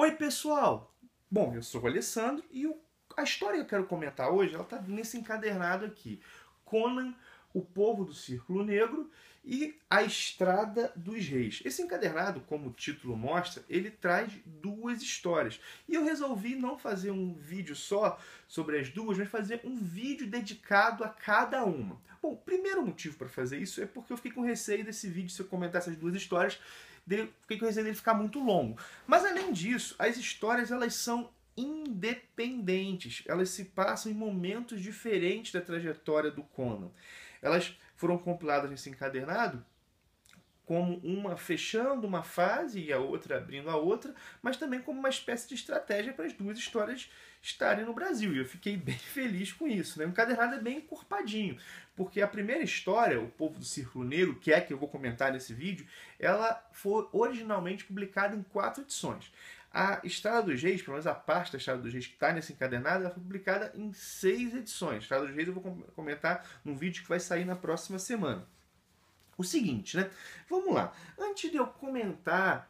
Oi, pessoal! Bom, eu sou o Alessandro e a história que eu quero comentar hoje ela está nesse encadernado aqui. Conan, o povo do Círculo Negro e a Estrada dos Reis. Esse encadernado, como o título mostra, ele traz duas histórias. E eu resolvi não fazer um vídeo só sobre as duas, mas fazer um vídeo dedicado a cada uma. Bom, o primeiro motivo para fazer isso é porque eu fiquei com receio desse vídeo se eu comentar essas duas histórias dele, fiquei com receio dele ficar muito longo. Mas além disso, as histórias elas são independentes, elas se passam em momentos diferentes da trajetória do Conan. Elas foram compiladas nesse encadernado como uma fechando uma fase e a outra abrindo a outra, mas também como uma espécie de estratégia para as duas histórias estarem no Brasil. E eu fiquei bem feliz com isso. Né? O encadernado é bem encorpadinho, porque a primeira história, O Povo do Círculo Negro, que é que eu vou comentar nesse vídeo, ela foi originalmente publicada em quatro edições. A Estrada dos Reis, pelo menos a parte da Estrada dos Reis que está nesse encadernado, ela foi publicada em seis edições. Estrada dos Reis eu vou comentar num vídeo que vai sair na próxima semana o seguinte, né? Vamos lá. Antes de eu comentar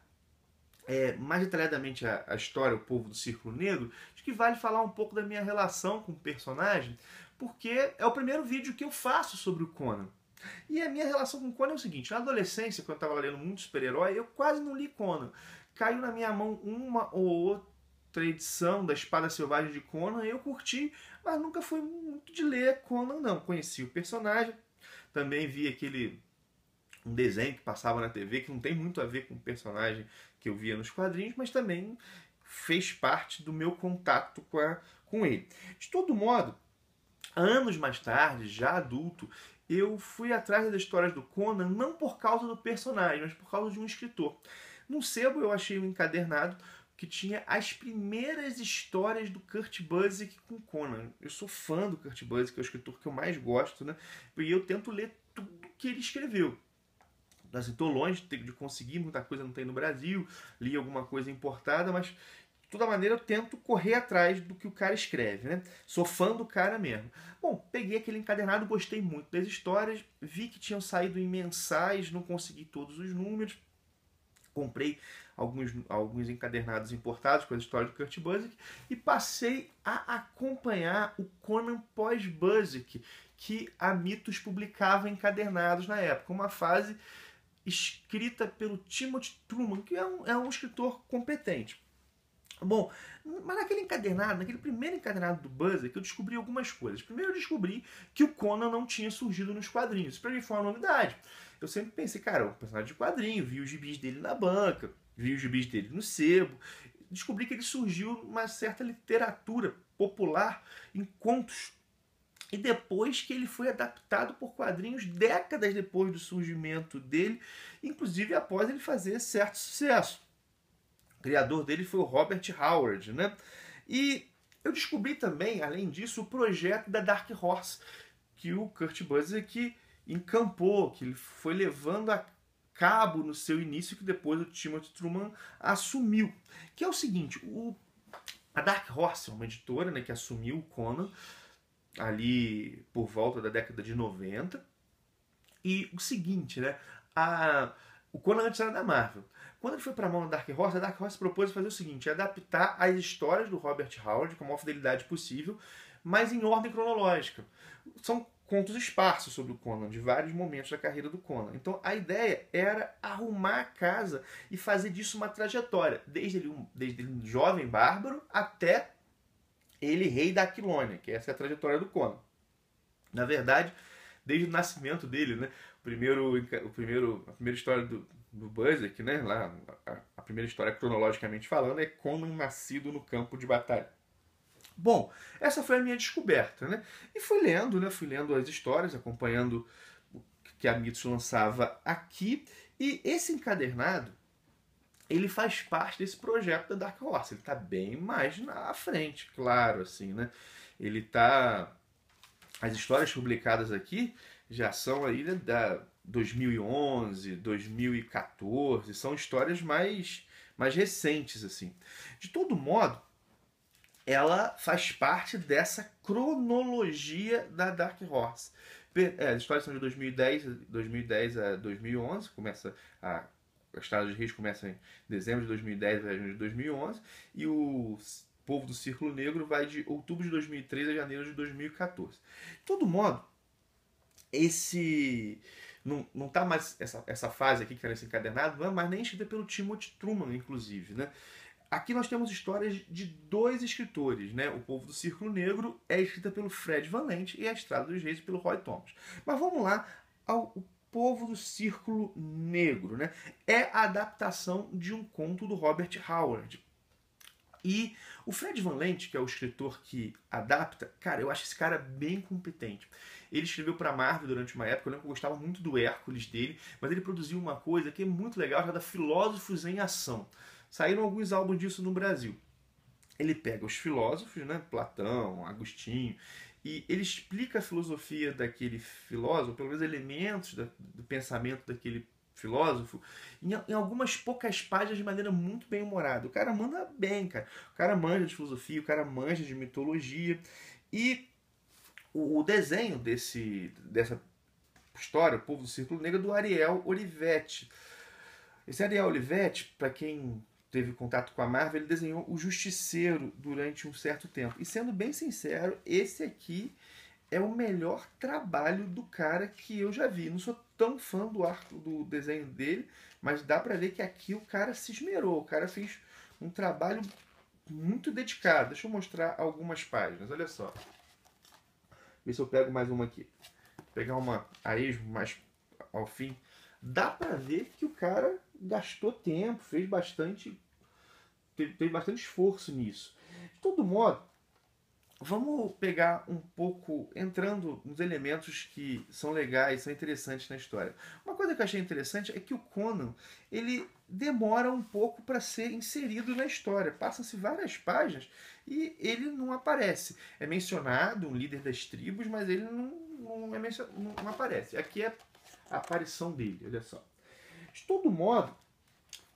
é, mais detalhadamente a, a, história, o povo do Círculo Negro, acho que vale falar um pouco da minha relação com o personagem, porque é o primeiro vídeo que eu faço sobre o Conan. E a minha relação com o Conan é o seguinte: na adolescência, quando eu estava lendo muito super-herói, eu quase não li Conan. Caiu na minha mão uma ou outra edição da Espada Selvagem de Conan, eu curti, mas nunca fui muito de ler Conan, não. Conheci o personagem, também vi aquele um desenho que passava na TV, que não tem muito a ver com o personagem que eu via nos quadrinhos, mas também fez parte do meu contato com, a, com ele. De todo modo, anos mais tarde, já adulto, eu fui atrás das histórias do Conan não por causa do personagem, mas por causa de um escritor. Num sebo eu achei um encadernado que tinha as primeiras histórias do Kurt Busiek com Conan. Eu sou fã do Kurt Busiek, é o escritor que eu mais gosto, né? E eu tento ler tudo que ele escreveu. Então, assim, tô longe de conseguir, muita coisa não tem no Brasil, li alguma coisa importada, mas de toda maneira eu tento correr atrás do que o cara escreve, né? Sou fã do cara mesmo. Bom, peguei aquele encadernado, gostei muito das histórias, vi que tinham saído em mensais, não consegui todos os números, comprei alguns, alguns encadernados importados com as histórias do Kurt Busiek e passei a acompanhar o Conan pós-Busiek que a Mitos publicava encadernados na época, uma fase escrita pelo Timothy Truman, que é um, é um escritor competente. Bom, mas naquele encadernado, naquele primeiro encadernado do Buzzer, é que eu descobri algumas coisas. Primeiro eu descobri que o Conan não tinha surgido nos quadrinhos. Isso pra mim foi uma novidade. Eu sempre pensei, cara, o personagem de quadrinho, vi os gibis dele na banca, vi os gibis dele no sebo. Descobri que ele surgiu numa certa literatura popular em contos e depois que ele foi adaptado por quadrinhos décadas depois do surgimento dele, inclusive após ele fazer certo sucesso. O criador dele foi o Robert Howard, né? E eu descobri também, além disso, o projeto da Dark Horse que o Kurt Busiek encampou, que ele foi levando a cabo no seu início que depois o Timothy Truman assumiu. Que é o seguinte, o, a Dark Horse é uma editora né, que assumiu o Conan, ali por volta da década de 90. E o seguinte, né? A, o Conan antes era da Marvel. Quando ele foi para a mão da Dark Horse, a Dark Horse propôs fazer o seguinte: adaptar as histórias do Robert Howard com a maior fidelidade possível, mas em ordem cronológica. São contos esparsos sobre o Conan, de vários momentos da carreira do Conan. Então a ideia era arrumar a casa e fazer disso uma trajetória, desde ele um, desde ele um jovem bárbaro até ele rei da Aquilônia, que essa é a trajetória do Conan. Na verdade, desde o nascimento dele, né? primeiro, o primeiro, a primeira história do, do Buzzek, né? Lá, a, a, primeira história cronologicamente falando é Conan nascido no campo de batalha. Bom, essa foi a minha descoberta, né? E fui lendo, né? Fui lendo as histórias, acompanhando o que a Mitsu lançava aqui. E esse encadernado, ele faz parte desse projeto da Dark Horse. Ele está bem mais na frente, claro, assim, né? Ele tá as histórias publicadas aqui já são aí né, da 2011, 2014, são histórias mais mais recentes assim. De todo modo, ela faz parte dessa cronologia da Dark Horse. É, as histórias são de 2010, 2010 a 2011, começa a as taxas de risco começam em dezembro de 2010 a junho de 2011 e o povo do Círculo Negro vai de outubro de 2013 a janeiro de 2014. De todo modo, esse não, não tá mais essa, essa fase aqui que era tá esse encadernado, não é mais nem escrita pelo Timothy Truman, inclusive, né? Aqui nós temos histórias de dois escritores, né? O Povo do Círculo Negro é escrita pelo Fred Valente e A Estrada dos Reis pelo Roy Thomas. Mas vamos lá ao Povo do Círculo Negro, né? É a adaptação de um conto do Robert Howard. E o Fred Van Lent, que é o escritor que adapta, cara, eu acho esse cara bem competente. Ele escreveu para Marvel durante uma época, eu lembro que eu gostava muito do Hércules dele, mas ele produziu uma coisa que é muito legal, chamada Filósofos em Ação. Saíram alguns álbuns disso no Brasil. Ele pega os filósofos, né, Platão, Agostinho, e ele explica a filosofia daquele filósofo, pelo menos elementos do pensamento daquele filósofo, em, algumas poucas páginas de maneira muito bem humorada. O cara manda bem, cara. O cara manja de filosofia, o cara manja de mitologia. E o, desenho desse, dessa história, O Povo do Círculo Negro, é do Ariel Olivetti. Esse Ariel Olivetti, para quem teve contato com a Marvel, ele desenhou o Justiceiro durante um certo tempo. E sendo bem sincero, esse aqui é o melhor trabalho do cara que eu já vi. Não sou tão fã do arco do desenho dele, mas dá para ver que aqui o cara se esmerou, o cara fez um trabalho muito dedicado. Deixa eu mostrar algumas páginas, olha só. Ver se eu pego mais uma aqui. Vou pegar uma a esmo mais ao fim dá para ver que o cara gastou tempo, fez bastante, teve, bastante esforço nisso. De todo modo, vamos pegar um pouco, entrando nos elementos que são legais, são interessantes na história. Uma coisa que eu achei interessante é que o Conan, ele demora um pouco para ser inserido na história. Passam-se várias páginas e ele não aparece. É mencionado um líder das tribos, mas ele não, não, é mencionado, não aparece. Aqui é a aparição dele. Olha só. De todo modo,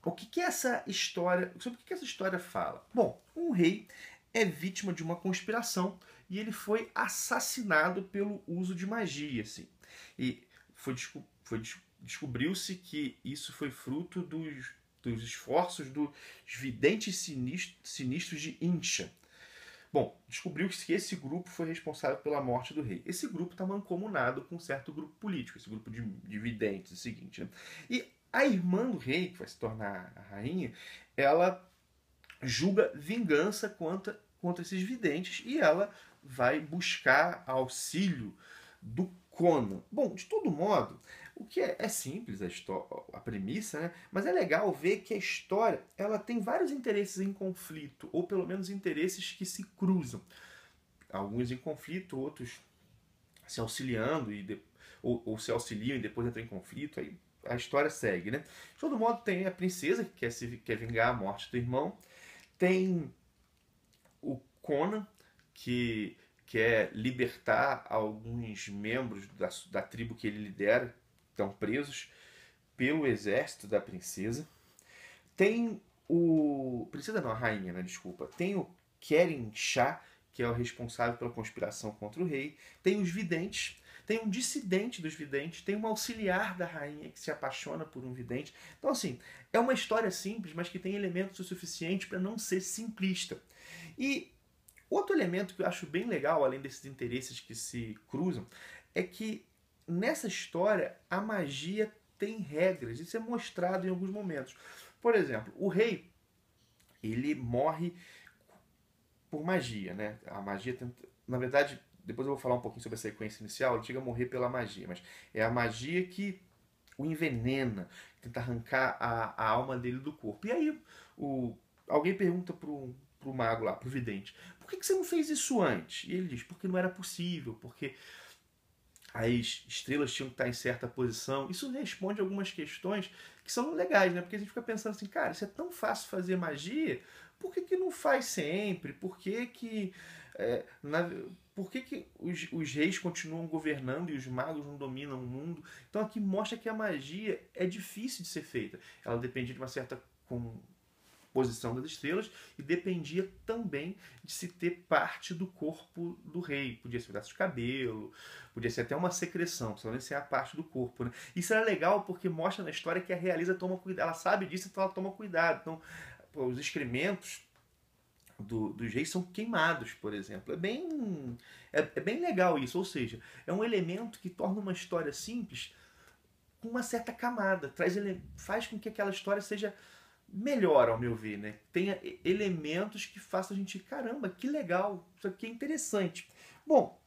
o que, que essa história. Sobre o que, que essa história fala? Bom, um rei é vítima de uma conspiração e ele foi assassinado pelo uso de magia, assim. E foi, foi descobriu-se que isso foi fruto dos, dos esforços dos videntes sinistros, sinistros de Incha, Bom, descobriu-se que esse grupo foi responsável pela morte do rei. Esse grupo está mancomunado com um certo grupo político, esse grupo de, de videntes, é o seguinte. Né? E a irmã do rei, que vai se tornar a rainha, ela julga vingança contra, contra esses videntes e ela vai buscar auxílio do Conan. Bom, de todo modo, o que é, é simples a, história, a premissa, né? mas é legal ver que a história ela tem vários interesses em conflito, ou pelo menos interesses que se cruzam. Alguns em conflito, outros se auxiliando e de, ou, ou, se auxiliam e depois entram em conflito. Aí a história segue, né? De todo modo, tem a princesa que quer, se, quer vingar a morte do irmão. Tem o Conan, que quer libertar alguns membros da, da tribo que ele lidera, estão presos pelo exército da princesa. Tem o. Princesa não, a rainha, né? Desculpa. Tem o Keren Shah, que é o responsável pela conspiração contra o rei. Tem os videntes. Tem um dissidente dos videntes, tem um auxiliar da rainha que se apaixona por um vidente. Então, assim, é uma história simples, mas que tem elementos o suficiente para não ser simplista. E outro elemento que eu acho bem legal, além desses interesses que se cruzam, é que nessa história, a magia tem regras. Isso é mostrado em alguns momentos. Por exemplo, o rei ele morre por magia, né? A magia tem... na verdade, depois eu vou falar um pouquinho sobre a sequência inicial, ele chega a morrer pela magia, mas é a magia que o envenena, tenta arrancar a, a alma dele do corpo. E aí o alguém pergunta pro pro mago lá, pro vidente, por que, que você não fez isso antes? E ele diz, porque não era possível, porque as estrelas tinham que estar em certa posição. Isso responde algumas questões que são legais, né? Porque a gente fica pensando assim, cara, isso é tão fácil fazer magia, por que, que não faz sempre? Por que que, é, na, por que, que os, os reis continuam governando e os magos não dominam o mundo? Então aqui mostra que a magia é difícil de ser feita. Ela depende de uma certa posição das estrelas e dependia também de se ter parte do corpo do rei. Podia ser um pedaço de cabelo, podia ser até uma secreção, principalmente se é a parte do corpo. Né? Isso era legal porque mostra na história que a realiza toma cuidado, ela sabe disso, então ela toma cuidado. Então, os excrementos do, dos reis são queimados, por exemplo. É bem, é, é bem legal isso, ou seja, é um elemento que torna uma história simples com uma certa camada, traz ele, faz com que aquela história seja melhor, ao meu ver, né? Tenha elementos que façam a gente, caramba, que legal, isso aqui é interessante. Bom,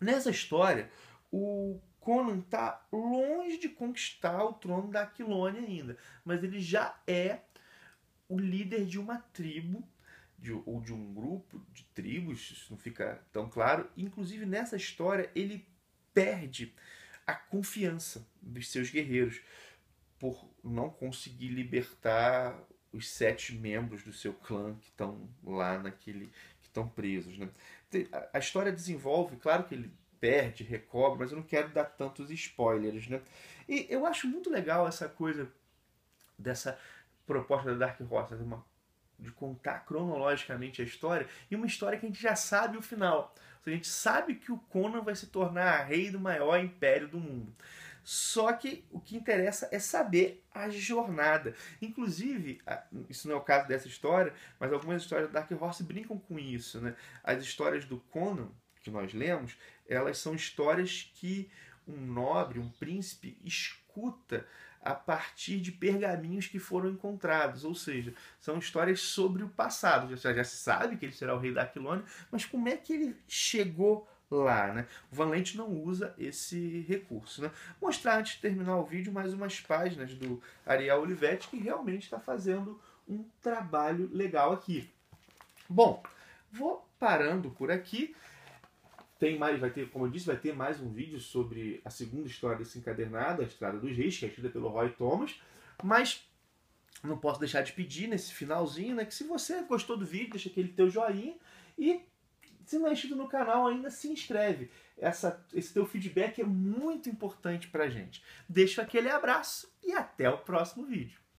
nessa história, o Conan está longe de conquistar o trono da Aquilônia ainda, mas ele já é o líder de uma tribo de, ou de um grupo de tribos, isso não fica tão claro. Inclusive nessa história ele perde a confiança dos seus guerreiros por não conseguir libertar os sete membros do seu clã que estão lá naquele que estão presos, né? A história desenvolve, claro que ele perde, recobre, mas eu não quero dar tantos spoilers, né? E eu acho muito legal essa coisa dessa proposta da Dark Horse, de, né? uma, de contar cronologicamente a história e uma história que a gente já sabe o final. a gente sabe que o Conan vai se tornar rei do maior império do mundo. Só que o que interessa é saber a jornada. Inclusive, isso não é o caso dessa história, mas algumas histórias do Dark Horse brincam com isso, né? As histórias do Conan que nós lemos, elas são histórias que um nobre, um príncipe escuta a partir de pergaminhos que foram encontrados, ou seja, são histórias sobre o passado. Já, já se sabe que ele será o rei da Aquilônia, mas como é que ele chegou lá. Né? O Valente não usa esse recurso. Né? Mostrar antes de terminar o vídeo mais umas páginas do Ariel Olivetti que realmente está fazendo um trabalho legal aqui. Bom, vou parando por aqui. Tem mais, vai ter, como eu disse, vai ter mais um vídeo sobre a segunda história desse encadernado, A Estrada dos Reis, que é escrita pelo Roy Thomas. Mas não posso deixar de pedir nesse finalzinho, né? Que se você gostou do vídeo, deixa aquele teu joinha e se não é inscrito no canal ainda, se inscreve. Essa, esse teu feedback é muito importante pra gente. Deixa aquele abraço e até o próximo vídeo.